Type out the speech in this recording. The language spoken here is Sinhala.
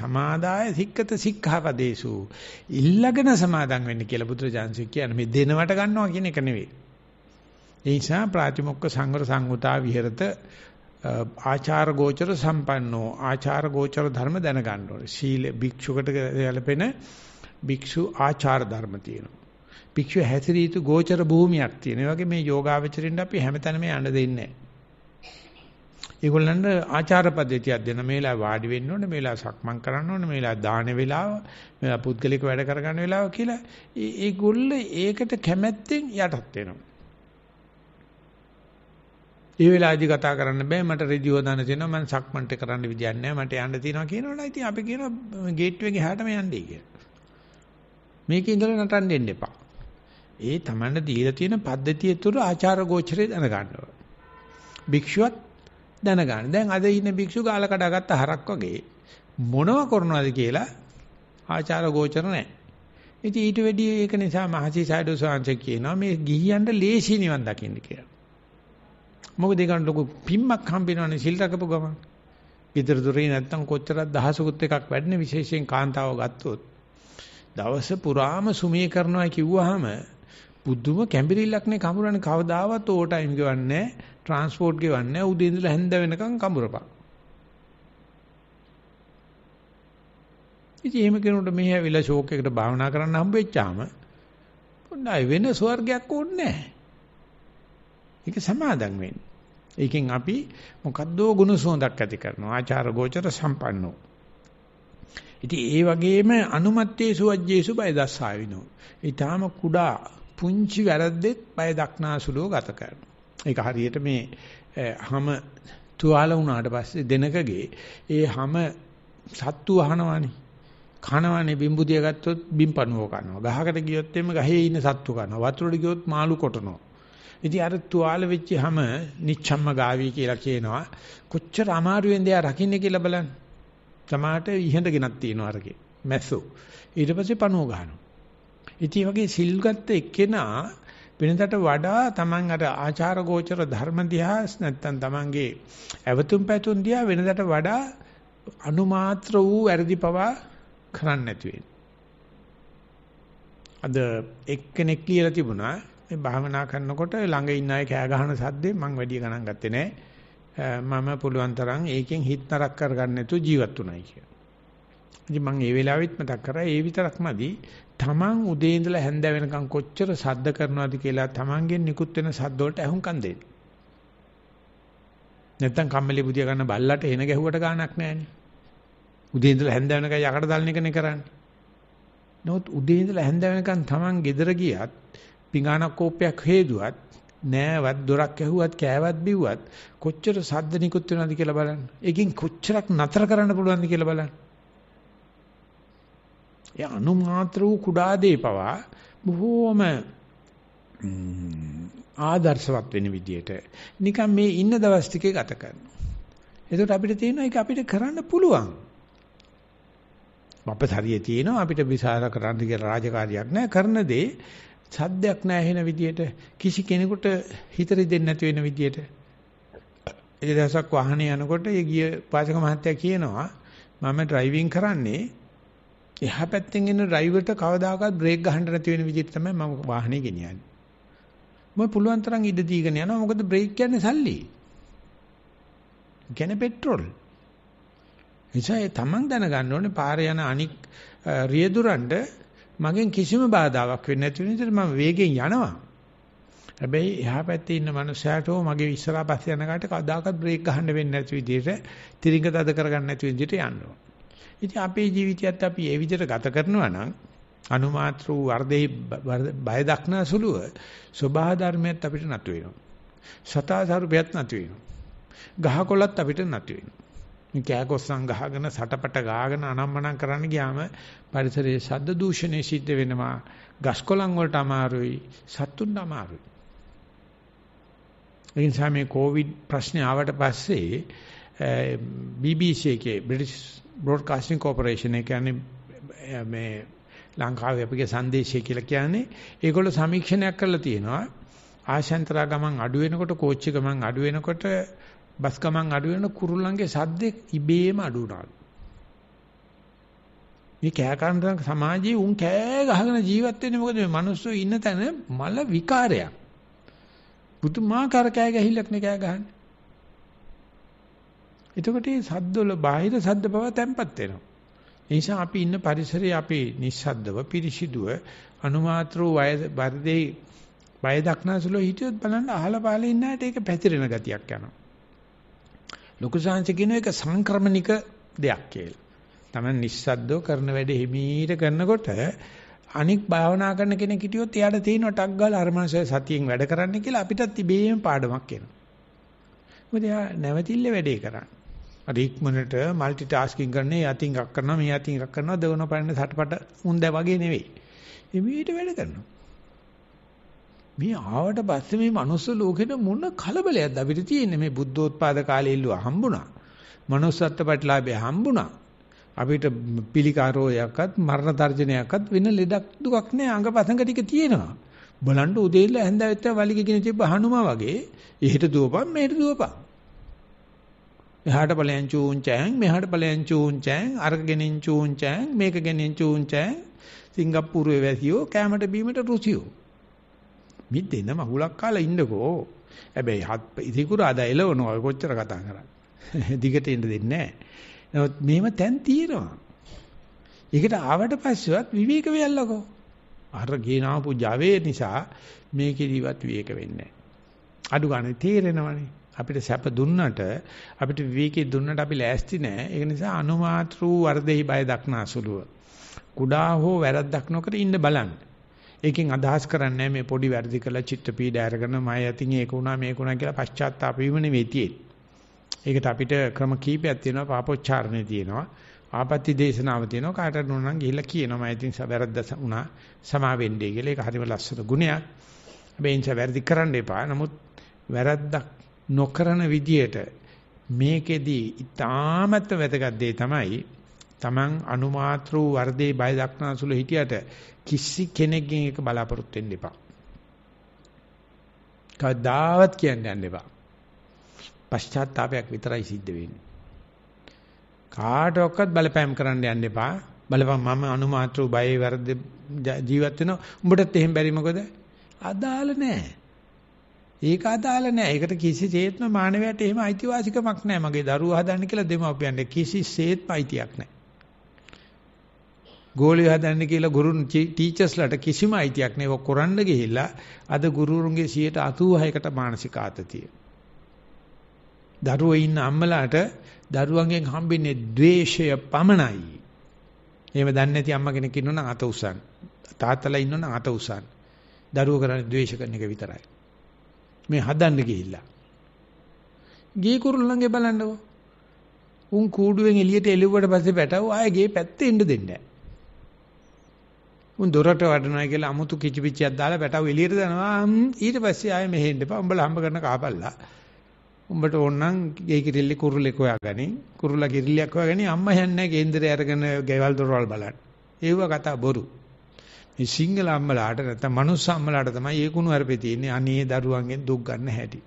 සමාදාය සික්කත සික්ඛාපදේසු ඉල්ලගෙන සමාදන් වෙන්න කියලා බුදුරජාන්සේ කියන්නේ මේ දෙනවට ගන්නවා කියන එක නෙවෙයි. ඒ නිසා ප්‍රාතිමොක්ක සංවර සංගුතා විහෙරත ආචාර ගෝචර සම්පන්නෝ ආචාර ගෝචර ධර්ම දැනගන්න ඕනේ. සීල භික්ෂුකට ගැලපෙන භික්ෂු ආචාර ධර්ම තියෙනවා. භික්ෂු හැසිරිය යුතු ගෝචර භූමියක් තියෙනවා. ඒ වගේ මේ යෝගාවචරින්ද අපි හැමතැනම යන්න දෙන්නේ නැහැ. ඒගොල්ලන්ට ආචාර පද්ධතියක් දෙන්න මේලා වාඩි වෙන්න ඕනේ මේලා සක්මන් කරන්න ඕනේ මේලා දාන වේලාව මේලා පුද්ගලික වැඩ කරගන්න වේලාව කියලා ඒගොල්ල ඒකට කැමැත්තෙන් යටත් වෙනවා. ඒ වෙලාවේදී කතා කරන්න බෑ මට රෙදි හොදන්න තියෙනවා මම සක්මන්ට කරන්න විදියක් නැහැ මට යන්න තියෙනවා කියනවනේ ඉතින් අපි කියනවා ගේට් එකේ හැටම යන්නේ කියලා. මේකේ ඉඳලා නටන්න එන්න එපා. ඒ තමන්ට දීලා තියෙන පද්ධතිය තුළ ආචාර ගෝචරය දැනගන්න ඕන. භික්ෂුවත් දැනගන්න. දැන් අද ඉන්න භික්ෂු ගාල කඩාගත්ත හරක් වගේ මොනව කරනවද කියලා ආචාර ගෝචර නැහැ. ඉතින් ඊට වෙඩි ඒක නිසා මහසි සයිඩෝ සාංශ කියනවා මේ ගිහියන්ට ලේසි නිවන් දකින්න කියලා. මොකද ඒකට ලොකු පිම්මක් හම්බෙනවනේ සිල් රකපු ගමන්. ගෙදර දොරේ නැත්තම් කොච්චරක් දහසකුත් එකක් වැඩනේ විශේෂයෙන් කාන්තාව ගත්තොත් දවස පුරාම සුමේ කරනවා කිව්වහම බුදුම කැඹිරිල්ලක්නේ කඹරන්නේ කවදාවත් ඕ ටයිම් ගෙවන්නේ ට්‍රාන්ස්පෝර්ට් ගෙවන්නේ උදේ ඉඳලා හැන්ද වෙනකන් කඹරපන්. ඉතින් එහෙම කෙනෙකුට මෙහි ඇවිල්ලා ෂෝක් එකකට භාවනා කරන්න හම්බෙච්චාම පොඩ්ඩයි වෙන ස්වර්ගයක් ඕනේ නැහැ. ඒක සමාදන් වෙන්න. ඒකෙන් අපි මොකද්දෝ ගුණ සෝඳක් ඇති කරනවා. ආචාර ගෝචර සම්පන්නෝ. ඉතින් ඒ වගේම අනුමත්තේ සුවජ්ජේසු බය දස්සාවිනෝ. ඊටාම කුඩා පුංචි වැරද්දෙත් බය දක්නාසුලෝ ගත කරනවා. ඒක හරියට මේ හැම තුවාල වුණාට පස්සේ දෙනකගේ ඒ හැම සත්තු වහනවානේ. කනවානේ බිම්බුදිය ගත්තොත් බිම්පණුව කනවා. ගහකට ගියොත් එimhe ගහේ ඉන්න සත්තු කනවා. වතුරට ගියොත් මාළු කොටනවා. ඉතින් අර තුවාල වෙච්චහම නිච්ඡම්ම ගාවි කියලා කියනවා. කොච්චර අමාරුවෙන්ද යා රකින්නේ කියලා බලන්න. තමාට ඉහෙඳගෙනක් තියෙනවා අරගේ. මැස්සෝ. ඊට පස්සේ පණුව ගහනවා. ඉතින් වගේ සිල් ගත්ත එක්කෙනා වෙනදට වඩා Taman අර ආචාර ගෝචර ධර්ම දිහා නැත්තම් Tamanගේ ඇවතුම් පැතුම් දිහා වෙනදට වඩා අනුමාත්‍ර වූ වැඩි පවා කරන්න නැති අද එක්කෙනෙක් කියලා තිබුණා මේ භාවනා කරනකොට ළඟ ඉන්න අය කෑ ගහන සද්දේ මම වැඩි ගණන් ගත්තේ නැහැ. මම පුළුවන් තරම් ඒකෙන් හිත නරක කරගන්න නැතුව ජීවත් වුණයි කියලා. ඉතින් මම ඒ වෙලාවෙත් මතක් කරා ඒ විතරක්මදි තමන් උදේ ඉඳලා හැන්ද වෙනකන් කොච්චර සද්ද කරනවද කියලා තමන්ගෙන් නිකුත් වෙන සද්ද වලට අහුම්කම් දෙන්න. නැත්තම් කම්මැලි බුදිය ගන්න බල්ලට එන ගැහුවට ගාණක් නැහැනේ. උදේ ඉඳලා හැන්ද වෙනකන් යකඩ දාලන එකනේ කරන්නේ. නමුත් උදේ ඉඳලා හැන්ද වෙනකන් තමන් ගෙදර ගියත් පිඟානක් කෝපයක් හේදුවත් නෑවත් දොරක් ඇහුවත් කෑවත් බිව්වත් කොච්චර සද්ද නිකුත් වෙනවද කියලා බලන්න. ඒකෙන් කොච්චරක් නතර කරන්න පුළුවන්ද කියලා බලන්න. ඒ අනුමාත්‍ර වූ කුඩා දේ පවා බොහෝම ආදර්ශවත් වෙන විදියට නිකන් මේ ඉන්න දවස් ටිකේ ගත කරනවා. එතකොට අපිට තියෙනවා ඒක අපිට කරන්න පුළුවන්. අපේ හරිය තියෙනවා අපිට විසාර කරන්න කියලා රාජකාරියක් නැහැ කරන දේ සද්දයක් නැහැ වෙන විදියට කිසි කෙනෙකුට හිත රිදෙන්නේ නැති වෙන විදියට ඒ දවසක් වාහනේ යනකොට ඒ ගිය පාසක මහත්තයා කියනවා මම ඩ්‍රයිවිං කරන්නේ එහා පැත්තෙන් එන ඩ්‍රයිවර්ට කවදාකවත් බ්‍රේක් ගහන්න නැති වෙන විදිහට තමයි මම වාහනේ ගෙනියන්නේ. මම පුළුවන් තරම් ඉඩ දීගෙන යනවා. මොකද බ්‍රේක් කියන්නේ සල්ලි. ගැන පෙට්‍රල්. එනිසා තමන් දැනගන්න ඕනේ පාරේ යන අනික් රියදුරන්ට මගෙන් කිසිම බාධාවක් වෙන්නේ නැති වෙන මම වේගෙන් යනවා. හැබැයි එහා පැත්තේ ඉන්න මනුස්සයාට මගේ ඉස්සරහා පස්සේ යන කාට කවදාකවත් බ්‍රේක් ගහන්න වෙන්නේ නැති විදිහට තිරිඟ තද කරගන්න නැති විදිහට යන්න ඕනේ. ඉතින් අපේ ජීවිතයත් අපි ඒ විදිහට ගත කරනවා නම් අනුමාත්‍ර වූ වර්ධේ බය දක්නා සුළුව සබහා ධර්මයත් අපිට නතු වෙනවා. සතාසරුපයත් නතු වෙනවා. ගහකොළත් අපිට නතු වෙනවා. මේ කෑකොස්සන් ගහගෙන සටපට ගාගෙන අනම්මනම් කරන්න ගියාම පරිසරයේ ශබ්ද දූෂණය සිද්ධ වෙනවා. ගස්කොළන් වලට අමාරුයි, සත්තුන්ට අමාරුයි. ඒ නිසා මේ කොවිඩ් ප්‍රශ්නේ ආවට පස්සේ BBC එකේ British Broadcasting Corporation එක කියන්නේ මේ ලංකාවේ අපගේ සංදේශය කියලා කියන්නේ ඒගොල්ලෝ සමීක්ෂණයක් කරලා තියෙනවා ආශාන්තරා ගමන් අඩු වෙනකොට කෝච් ගමන් අඩු වෙනකොට බස් ගමන් අඩු වෙන කුරුල්ලන්ගේ සද්දෙ ඉබේම අඩු වුණාලු මේ කෑකරන සමාජයේ උන් කෑ ගහගෙන ජීවත් වෙන්නේ මොකද මේ මිනිස්සු ඉන්න තැන මල විකාරයක් පුදුමාකාර කෑ ගැහිල්ලක් නේ කෑ ගහන්නේ එතකොට මේ සද්දවල බාහිර සද්ද බව තැම්පත් වෙනවා. ඒ නිසා අපි ඉන්න පරිසරයේ අපි නිස්සද්දව පිරිසිදුව අනුමාත්‍ර වය වර්ධේ බය දක්නාසුලෝ හිටියොත් බලන්න අහලා පහලා ඉන්න ඇට ඒක පැතිරෙන ගතියක් යනවා. ලොකු සංස කියන එක සංක්‍රමණික දෙයක් කියලා. Taman නිස්සද්දව කරන වැඩ හිමීට කරනකොට අනික් භාවනා කරන කෙනෙක් හිටියොත් එයාට තියෙනවා ටක් ගාලා අර මනුස්සයා සතියෙන් වැඩ කරන්න කියලා අපිටත් ඉබේම පාඩමක් එනවා. මොකද එයා නැවතිල්ල වැඩේ කරන්නේ. අර ඉක්මනට মালටි ටාස්කින් කරන්නේ යතින් එකක් කරනවා මේ යතින් එකක් කරනවා දෙවන පරණ සටපට මුන්ද වගේ නෙවෙයි. එමෙහිට වැඩ කරනවා. මේ ආවට පස්සේ මේ මනුස්ස ලෝකෙට මොන කලබලයක්ද අපිට තියෙන්නේ මේ බුද්ධෝත්පාද කාලේ ඉල්ලුවා හම්බුණා. manussත්ත්ව ප්‍රතිලාභය හම්බුණා. අපිට පිළිකාරෝයක්වත් මරණ තර්ජනයක්වත් වෙන ලෙඩක් දුකක් නෑ අංගපසංග ටික තියෙනවා. බලන්න උදේල හැන්දෑවෙත් වලිගෙ ගින තිබ්බ හනුමා වගේ එහෙට දුවපන් මෙහෙට දුවපන්. මෙහාට ඵලයන් චූංචෑන් මෙහාට ඵලයන් චූංචෑන් අරක ගෙනින් චූංචෑන් මේක ගෙනින් චූංචෑන් සිංගප්පූරුවේ වැසියෝ කැමට බීමට රුසියෝ මේ දෙන මහුලක් කාලා ඉන්නකෝ හැබැයි හත් ඉතිකුරාදා එලවනවා ඔය කොච්චර කතා කරන්නේ දිගට ඉන්න දෙන්නේ නැහැ නමුත් මේව තැන් තියෙනවා ඒකට ආවට පස්සෙවත් විවේක වෙයල්ලකෝ අර ගේනාපු Java නිසා මේකෙදිවත් විවේක වෙන්නේ නැහැ අඩු ගන්න තේරෙනවනේ අපිට සැප දුන්නට අපිට විවේකී දුන්නට අපි ලෑස්ති නෑ. ඒ නිසා අනුමාත්‍ර වූ වර්ධෙහි බය දක්නාසුලුව. කුඩා හෝ වැරද්දක් නොකර ඉන්න බලන්න. ඒකෙන් අදහස් කරන්නේ මේ පොඩි වැරදි කළා චිත්ත පීඩ අරගෙන මම යතින් ඒක වුණා මේක වුණා කියලා පශ්චාත්තාප වීම නෙවෙයි තියෙන්නේ. ඒකට අපිට ක්‍රම කීපයක් තියෙනවා පාපොච්චාරණේ තියෙනවා. ආපත්‍ති දේශනාව තියෙනවා කාටද නෝනම් ගිහිල්ලා කියනවා මම ඉතින් වැරද්ද වුණා සමා වෙන්නේ කියලා. ඒක හරිම ලස්සන ගුණයක්. හැබැයි ඉන්ස වැරදි කරන්න එපා. නමුත් වැරද්දක් නොකරන විදියට මේකෙදි ඊටාමත් වැදගත් දේ තමයි Taman අනුමාත්‍ර වූ වර්ධේ බය දක්නාසුළු හිටියට කිසි කෙනෙක්ගෙන් ඒක බලාපොරොත්තු වෙන්න එපා. කවදාවත් කියන්න යන්න එපා. පශ්චාත්තාවයක් විතරයි සිද්ධ වෙන්නේ. කාට ඔක්කත් බලපෑම් කරන්න යන්න එපා. බලපන් මම අනුමාත්‍ර වූ බයේ වර්ධ ජීවත් වෙනවා. උඹටත් එහෙම බැරි මොකද? අදාළ නැහැ. ඒක අදාළ නෑ. ඒකට කිසිසේත්ම මානවයට එහෙම අයිතිවාසිකමක් නෑ. මගේ දරුවා හදන්න කියලා දෙමාපියන්ට කිසිසේත්ම අයිතියක් නෑ. ගෝලිය හදන්න කියලා ගුරුන් ටීචර්ස්ලාට කිසිම අයිතියක් නෑ. ඒක කරන්න ගිහිල්ලා අද ගුරුරුන්ගේ 86කට මානසික ආතතිය. දරුවෝ ඉන්න අම්මලාට දරුවන්ගෙන් හම්බෙන්නේ ද්වේෂය පමණයි. එහෙම දන්නේ නැති අම්ම කෙනෙක් ඉන්නවනම් අත උසන්. තාත්තලා ඉන්නවනම් අත උසන්. දරුවෝ කරන්නේ ද්වේෂ කරන එක විතරයි. මේ හදන්න ගිහිල්ලා. ගේ කුරුල්ලන්ගේ බලන්නකෝ. උන් කූඩුවෙන් එළියට එළුවට පස්සේ පැටව ආයේ ගේ පැත්තේ එන්න දෙන්නේ උන් දොරට වඩනවා කියලා අමුතු කිචිපිචියක් දාලා පැටව එළියට දානවා. ඊට පස්සේ ආයේ මෙහෙන්න එපා. උඹලා හම්බ කරන කාපල්ලා. උඹට ඕනනම් ගේ කිරිල්ල කුරුල්ලෙක් හොයාගනි. කුරුල්ලා කිරිල්ලක් හොයාගනි. අම්මා යන්නේ කේන්දරේ අරගෙන ගෙවල් දොරවල් බලන්න. ඒව කතා බොරු. මේ සිංහල අම්මලාට නැත්නම් මනුස්ස අම්මලාට තමයි ඒ කුණු හරපේ තියෙන්නේ අනේ දරුවන්ගෙන් දුක් ගන්න හැටි.